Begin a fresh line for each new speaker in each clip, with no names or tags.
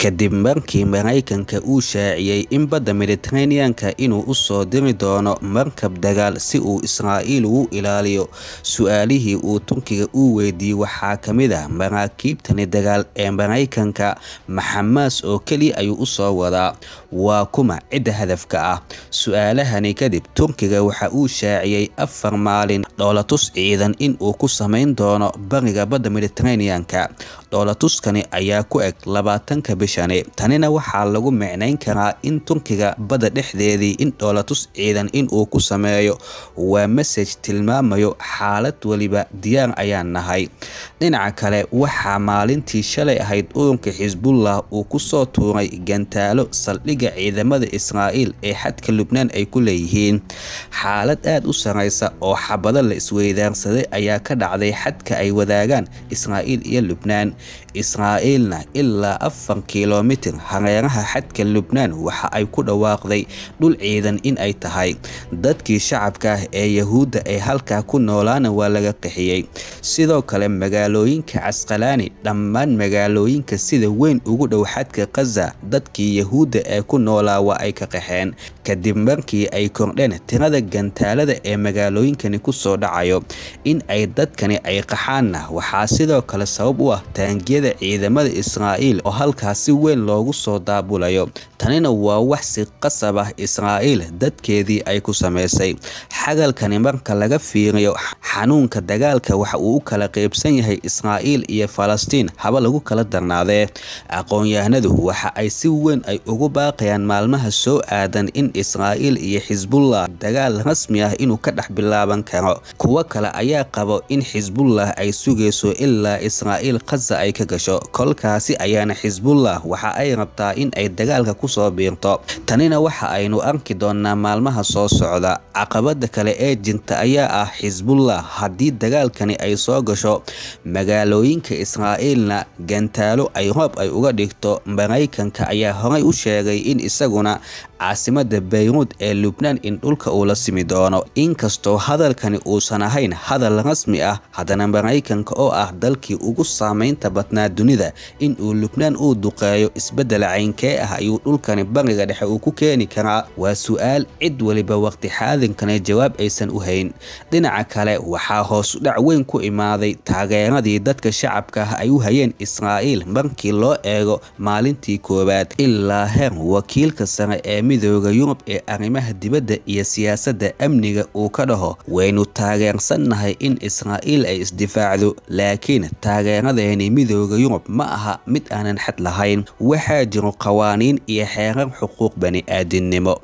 kadib markii maraykanka uu shaaciyey in badda miditerraneanka inuu u soo diri doono markab dagaal si uu israa'iil ugu ilaaliyo su-aalihii uu turkiga u weydiiyey waxaa ka mid ah maraakiibtani dagaal ee maraykanka maxamaas oo keliya ayuu u soo wadaa waa kuma cidda hadafka ah su-aalahani kadib turkiga waxa uu shaaciyey afar maalin dhoolatus ciidan in uu ku samayn doono bariga badda miditerraneanka dhoolatuskani ayaa ku eg labaatanka bish Bishani tanina waxaa lagu micnayn karaa in Turkiga badda dhexdeedii in dhoolatus ciidan in uu ku sameeyo waa message tilmaamayo xaalad weliba diyaar ayaan nahay dhinaca kale waxaa maalintii shalay ahayd urunka xisbullah uu kusoo tuuray gantaalo saldhigga ciidamada israa'iil ee xadka lubnaan ay ku leeyihiin xaalad aad u sarraysa oo xabado la isweydaarsaday ayaa ka dhacday xadka ay wadaagaan israa'iil iyo lubnaan israa'iilna ilaa afarkii kilomitir hareeraha xadka lubnaan waxa ay ku dhawaaqday dhul ciidan in ay tahay dadkii shacabka ah ee yahuudda ee halkaa ku noolaana waa laga qixiyey sidoo kale magaalooyinka casqalaani dhammaan magaalooyinka sida weyn ugu dhow xadka khaza dadkii yahuudda ee ku noolaa waa ay ka qaxeen kadib markii ay kordheen tirada gantaalada ee magaalooyinkani kusoo dhacayo in ay dadkani ay qaxaanna waxaa sidoo kale sabab u ah taangiyada ciidamada israa'iil oo halkaas si weyn loogu soo daabulayo tanina waa wax si qasab ah israa'iil dadkeedii ay ku samaysay xagalkani marka laga fiiriyo xanuunka dagaalka waxa uu u kala qaybsan yahay israa'iil iyo falastiin haba lagu kala darnaadee aqoon-yahanadu waxa ay si weyn ay ugu baaqayaan maalmaha soo aadan in israaiil iyo xisbullah dagaal rasmi ah inuu ka dhex bilaaban karo kuwo kale ayaa qabo in xisbullah ay sugayso ilaa israa'iil khaza ay ka gasho kolkaasi ayaana xisbullah waxa ay rabtaa in ay dagaalka kusoo biirto tanina waxa aynu arki doonaa maalmaha soo socda caqabada kale ee jirta ayaa ah xisbullah haddii dagaalkani ay soo gasho magaalooyinka israa'iilna gantaalo ay roob ay uga dhigto maraykanka ayaa horay u sheegay in isaguna caasimada bayruud ee lubnaan in dhulka uu la simi doono inkastoo hadalkani uusan ahayn hadal rasmi ah haddana maraykanka oo ah dalkii ugu saamaynta badnaa dunida inuu lubnaan uu duqeeyo isbeddel caynkee ah ayuu dhulkani bariga dhexe uu ku keeni karaa waa su-aal cid weliba waqti xaadinkana jawaab aysan u hayn dhinaca kale waxaa hoosudhac weyn ku imaaday taageeradii dadka shacabka ah ay u hayeen israa'iil markii loo eego maalintii koowaad ilaa heer wakiilka sare ee midooda yurub ee arrimaha dibadda iyo siyaasadda amniga uu ka dhaho waynu taageersannahay in israa'iil ay isdifaacdo laakiin taageeradeeni midooda yurub ma aha mid aanan xad lahayn waxaa jiro qawaaniin iyo xeerar xuquuq bani-aadinnimo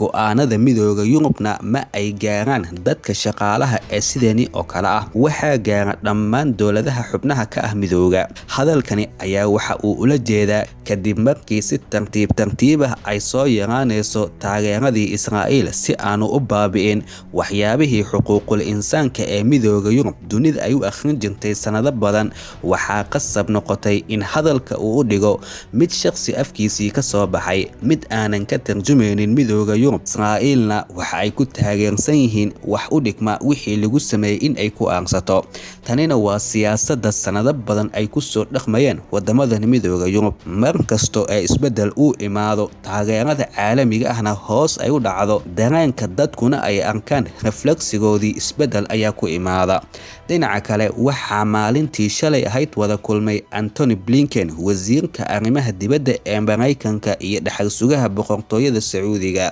go'aanada midooda yurubna ma ay gaaraan dadka shaqaalaha ee sideeni oo kale ah waxaa gaara dhammaan dowladaha xubnaha ka ah midooga hadalkani ayaa waxa uu ula jeedaa kadib markii si tartiib tartiib ah ay soo yaraan muujinayso taageeradii israa'iil si aanu u baabi'in waxyaabihii xuquuqul insaanka ee midooda yurub dunida ay u akhrin jirtay sannado badan waxaa qasab noqotay in hadalka uu u dhigo mid shaqsi afkiisii ka soo baxay mid aanan ka tarjumaynin midooda yurub israa'iilna waxa ay ku taageersan yihiin wax u dhigma wixii lagu sameeyey in ay ku aansato tanina waa siyaasadda sannado badan ay ku soo dhaqmayeen wadamadan midooda yurub mar kastoo ee isbeddel uu imaado taageerada caalam caalamiga ahna hoos ay u dhacdo dareenka dadkuna ay arkaan reflexigoodii isbedel ayaa ku imaada dhinaca kale waxaa maalintii shalay ahayd wada kulmay antony blinken wasiirka arrimaha dibadda ee maraykanka iyo dhexal boqortooyada sacuudiga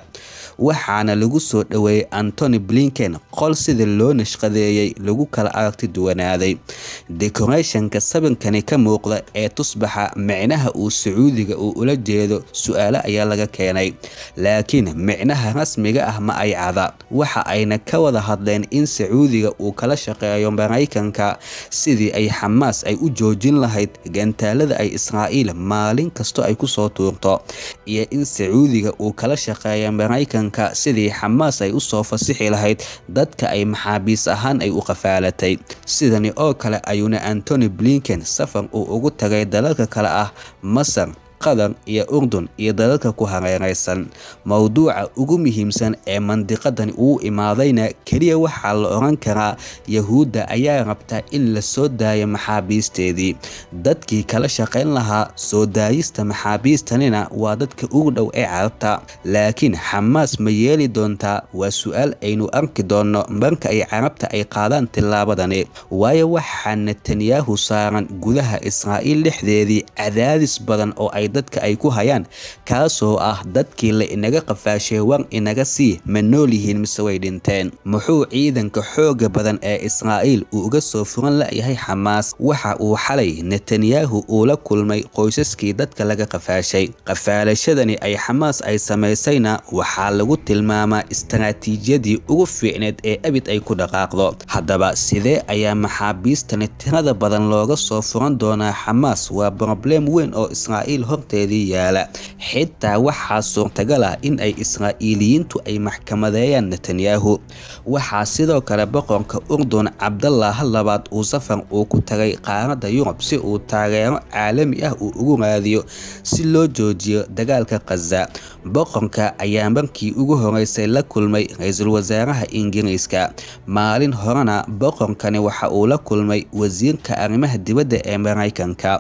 waxaana lagu soo dhoweeyey antony blinken qol sida loo nashqadeeyey lagu kala aragti duwanaaday decorationka sabankani ka muuqda ee tusbaxa micnaha uu sacuudiga uu ula jeedo su-aalo ayaa laga keenay laakiin micnaha rasmiga ah ma ay cada waxa ayna ka wada hadleen in sacuudiga uu kala shaqeeyo maraykanka sidii ay xamaas ay u joojin lahayd gantaalada ay israa'iil maalin kasto ay kusoo tuurto iyo in sacuudiga uu kala shaqeeyo maraykanka ciidanka sidii xamaas ay usoo fasixi lahayd dadka ay maxaabiis ahaan ay u qafaalatay sidani oo kale ayuuna antony blinken safar uu ugu tagay dalalka kale ah masar qadan iyo urdun iyo dalalka ku hareeraysan mowduuca ugu muhiimsan ee mandiqadan uu imaadayna keliya waxaa la oran karaa yahuudda ayaa rabta in la soo daayo maxaabiisteedii dadkii kala shaqayn lahaa soo daayista maxaabiistanina waa dadka ugu dhow ee carabta laakiin xamaas ma yeeli doontaa waa su-aal aynu arki doonno marka ay carabta ay qaadaan tilaabadani waayo waxaa netanyahu saaran gudaha israa'iil dhexdeedii cadaadis badan oo ay dadka ay ku hayaan kaasoo ah dadkii la inaga qafaashay war inaga sii ma nool yihiin mise way dhinteen muxuu ciidanka xooga badan ee israa'iil uu uga soo furan layahay xamaas waxa uu xalay netanyahu uu la kulmay qoysaskii dadka laga qafaashay qafaalashadani ay xamaas ay samaysayna waxaa lagu tilmaamaa istaraatiijiyadii ugu fiicneed ee abid ay ku dhaqaaqdo haddaba sidee ayaa maxaabiistani tirada badan looga soo furan doonaa xamaas waa broblem weyn oo israa'iil hor horteedii yaala xitaa waxaa suurtagal ah in ay israa'iiliyiintu ay maxkamadeeyaan netanyahu waxaa sidoo kale boqorka urdun cabdalaaha labaad uu safar uu ku tagay qaaradda yurub si uu taageero caalami ah uu ugu raadiyo si loo joojiyo dagaalka khaza boqorka ayaa markii ugu horreysay la kulmay ra-iisul wasaaraha ingiriiska maalin horena boqorkani waxa uu la kulmay wasiirka arrimaha dibadda ee maraykanka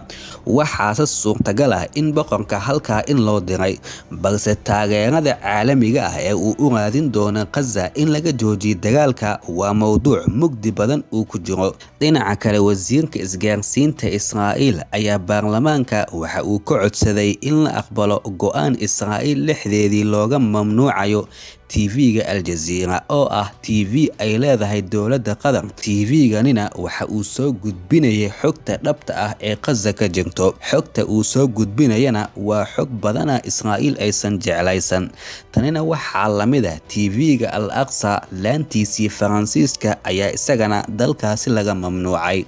waxaase suurtagal ah in in halkaa in loo diray balse taageerada caalamiga ah ee uu u raadin doono khaza in laga joojiyo dagaalka waa mowduuc mugdi badan uu ku jiro dhinaca kale wasiirka isgaarsiinta israa'iil ayaa baarlamaanka waxa uu ka codsaday in la aqbalo go-aan israa'iil lixdeedii looga mamnuucayo t v ga aljaziira oo ah t v ay leedahay dowladda qatar t v-ganina waxa uu soo gudbinayay xogta dhabta ah ee qaza ka jirto xogta uu soo gudbinayana waa xog badana israa'iil aysan jeclaysan tanina waxaa lamid ah t v-ga al aqsa laantiisii faransiiska ayaa isagana dalkaasi laga mamnuucay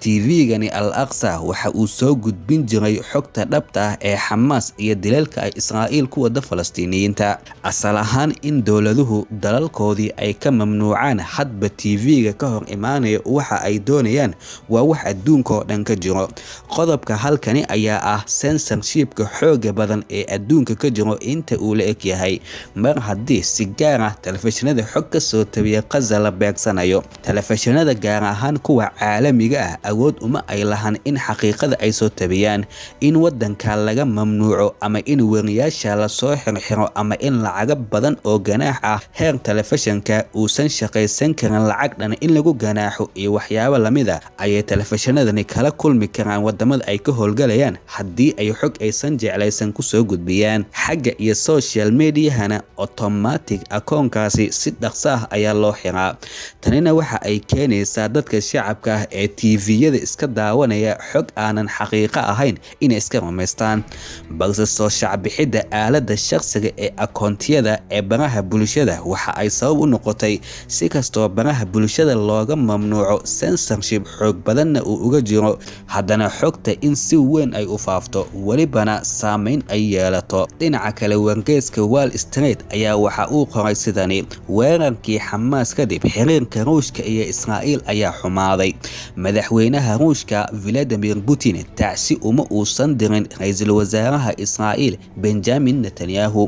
tv-gani al aqsa waxa uu soo gudbin jiray xogta dhabta ah ee xamaas iyo dilalka ay israa'iil ku wada falastiiniyiinta asal ahaan in dowladuhu dalalkoodii ay ka mamnuucaan hadba tv-ga ka hor imaanaya waxa ay doonayaan waa wax adduunka oo dhan ka jiro qodobka halkani ayaa ah sensorshipka xoogga badan ee adduunka ka jiro inta uu la eg yahay mar haddii si gaar ah telefishinada xog ka soo tabiya qaza la beegsanayo telefishinada gaar ahaan kuwa caalamiga ah awood uma ay lahan in xaqiiqada ay soo tabiyaan in waddanka laga mamnuuco ama in weriyaasha lasoo xirxiro ama in lacaga badan oo ganaax ah heer telefishanka uusan shaqaysan karin lacag dhan in lagu ganaaxo iyo waxyaabo lamida ah, ayay telefishanadani kala kulmi karaan wadamada ay ka howlgalayaan haddii ay xog aysan jeclaysan kusoo gudbiyaan xagga iyo social mediahana otomatic akoonkaasi si dhaqso ah ayaa loo xiraa tanina waxa ay keenaysaa dadka shacabka ah ee t v websiteyada iska daawanaya xog aanan xaqiiqo ahayn inay iska rumaystaan balse soo shacbixidda aalada shaqsiga ee akoontiyada ee baraha bulshada waxa ay sabab u noqotay si kastoo baraha bulshada looga mamnuuco sensorship xoog badanna uu uga jiro haddana xogta in si weyn ay u faafto welibana saameyn ay yeelato dhinaca kale wargeyska wall streit ayaa waxa uu qoray sidani weerarkii xamaas kadib xiriirka ruushka iyo israa'iil ayaa xumaaday madaxweynaha ruushka valadimir putin tacsi uma uusan dirin ra-iisul wasaaraha israa'iil benjamin netanyahu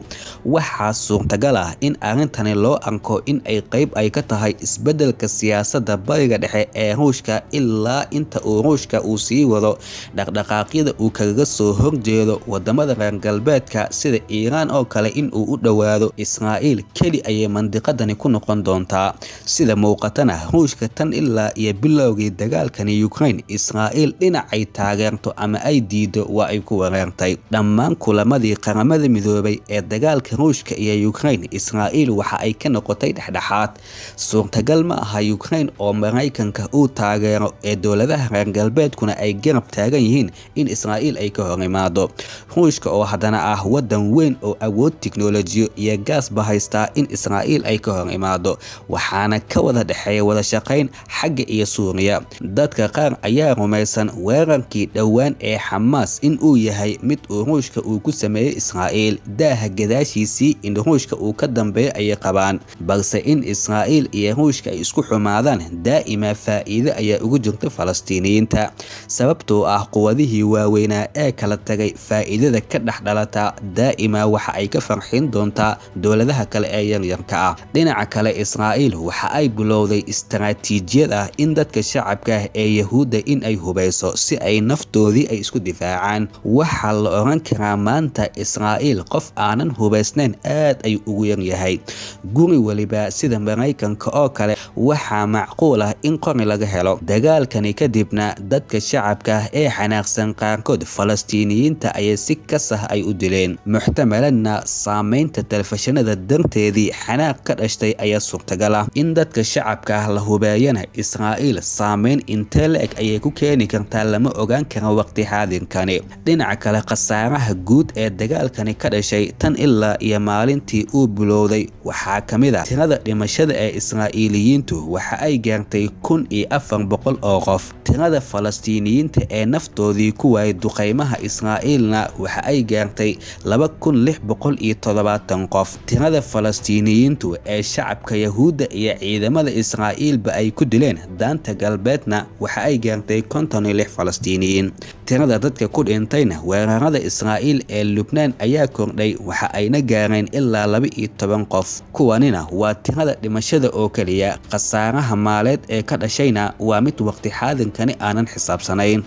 waxaa suurtagal ah in arrintani loo arko in ay qayb ay ka tahay isbeddelka siyaasadda bariga dhexe ee ruushka ilaa inta uu ruushka uu sii wado dhaqdhaqaaqyada uu kaga soo horjeedo wadamada reer galbeedka sida iiraan oo kale in uu u dhowaado israa'iil keli ayay mandiqadani ku noqon doontaa sida muuqatana ruushka tan ilaa iyo bilowgii dagaalkani Ukraine Israel dhinacay taageerto ama ay diido waa ay ku wareertay dhammaan kulamadii qaramada midoobay ee dagaalka ruushka iyo Ukraine Israel waxa ay ka noqotay dhexdhexaad suurtagal ma aha Ukraine oo Maraykanka uu taageero ee dowladaha reer galbeedkuna ay garab taagan yihiin in israaiil ay ka hor imaado ruushka oo haddana ah wadan weyn oo awood tiknolojiyo iyo gaasba haystaa in Israel ay ka hor imaado waxaana ka wada dhexeeya wada shaqayn xagga iyo Suuriya dadka qaar ayaa rumaysan weerarkii dhowaan ee xamaas in uu yahay mid uu ruushka uu ku sameeyey israa'iil daaha gadaashiisii in ruushka uu ka dambeeyo ayay qabaan balse in israa'iil iyo ruushka ay isku xumaadaan daa'ima faa'iido ayaa ugu jirta falastiiniyiinta sababtoo ah quwadihii waaweynaa ee kala tagay faa'iidada ka dhex dhalata daa'ima waxa ay ka farxin doontaa dowladaha kale ee yaryarka ah dhinaca kale israa'iil waxa ay bilowday istaraatiijiyad ah in dadka shacabka ah ee yuhuudda in ay hubayso si ay naftoodii ay isku difaacaan waxaa la oran karaa maanta israa'iil qof aanan hubaysnayn aad ay ugu yaryahay guri weliba sida maraykanka oo kale waxaa macquul ah in qori laga helo dagaalkani kadibna dadka shacabka ee xanaaqsan qaarkood falastiiniyiinta ayay si kasah ay u dileen muxtamalanna saamaynta telefishinada darteedii xanaaq ka dhashtay ayaa suurtagal ah in dadka shacabka ah la hubeeyana israa'iil saamayn intee la-eg ayay ku keeni kartaa lama ogaan kara waqti xaadirkani dhinaca kale khasaaraha guud ee dagaalkani ka dhashay tan ilaa iyo maalintii uu bilowday waxaa ka mid a ah tirada dhimashada ee israa'iiliyiintu waxa ay gaartay kun iyo afar boqol oo qof tirada falastiiniyiinta ee naftoodii ku waayay duqaymaha israa'iilna waxa ay gaartay laba kun lix boqol iyo toddobaatan qof tirada falastiiniyiintu ee shacabka yahuudda iyo ciidamada israa'iilba ay ku dileen daanta galbeedna waxa ay gaartay konton iyo lix falastiiniyiin tirada dadka ku dhintayna weerarada israa'iil ee lubnaan ayaa kordhay waxa ayna gaareen ilaa laba iyo toban qof kuwanina waa tirada dhimashada oo keliya khasaaraha maaleed ee ka dhashayna waa mid waqti xaadinkani aanan xisaabsanayn